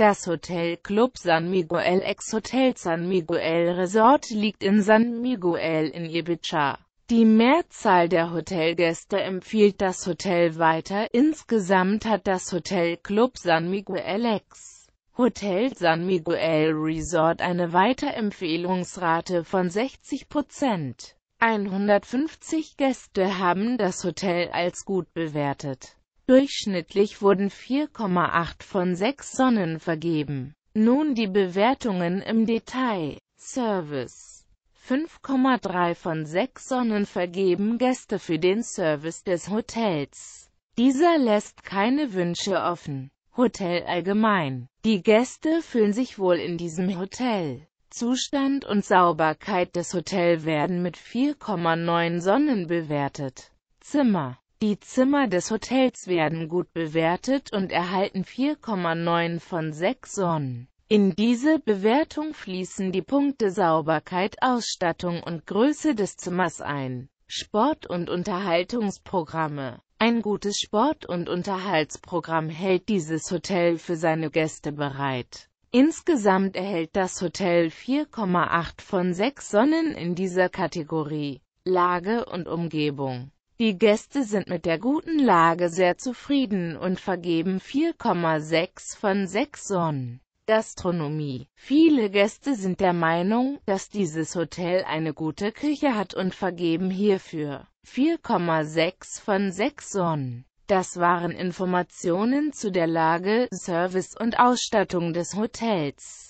Das Hotel Club San Miguel Ex-Hotel San Miguel Resort liegt in San Miguel in Ibiza. Die Mehrzahl der Hotelgäste empfiehlt das Hotel weiter. Insgesamt hat das Hotel Club San Miguel Ex Hotel San Miguel Resort eine Weiterempfehlungsrate von 60 Prozent. 150 Gäste haben das Hotel als gut bewertet. Durchschnittlich wurden 4,8 von 6 Sonnen vergeben. Nun die Bewertungen im Detail. Service 5,3 von 6 Sonnen vergeben Gäste für den Service des Hotels. Dieser lässt keine Wünsche offen. Hotel allgemein. Die Gäste fühlen sich wohl in diesem Hotel. Zustand und Sauberkeit des Hotels werden mit 4,9 Sonnen bewertet. Zimmer die Zimmer des Hotels werden gut bewertet und erhalten 4,9 von 6 Sonnen. In diese Bewertung fließen die Punkte Sauberkeit, Ausstattung und Größe des Zimmers ein. Sport- und Unterhaltungsprogramme Ein gutes Sport- und Unterhaltsprogramm hält dieses Hotel für seine Gäste bereit. Insgesamt erhält das Hotel 4,8 von 6 Sonnen in dieser Kategorie Lage und Umgebung. Die Gäste sind mit der guten Lage sehr zufrieden und vergeben 4,6 von 6 Sonnen. Gastronomie. Viele Gäste sind der Meinung, dass dieses Hotel eine gute Küche hat und vergeben hierfür 4,6 von 6 Sonnen. Das waren Informationen zu der Lage, Service und Ausstattung des Hotels.